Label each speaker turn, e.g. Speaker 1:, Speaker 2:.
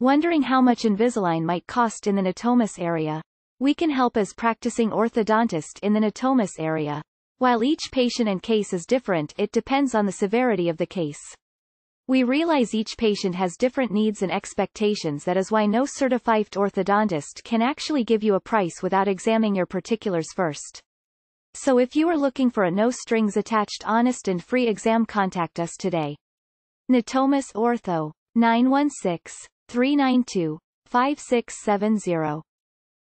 Speaker 1: Wondering how much Invisalign might cost in the Natomas area? We can help as practicing orthodontist in the Natomas area. While each patient and case is different it depends on the severity of the case. We realize each patient has different needs and expectations that is why no certified orthodontist can actually give you a price without examining your particulars first. So if you are looking for a no-strings-attached honest and free exam contact us today. Natomas Ortho. 916 392 5670.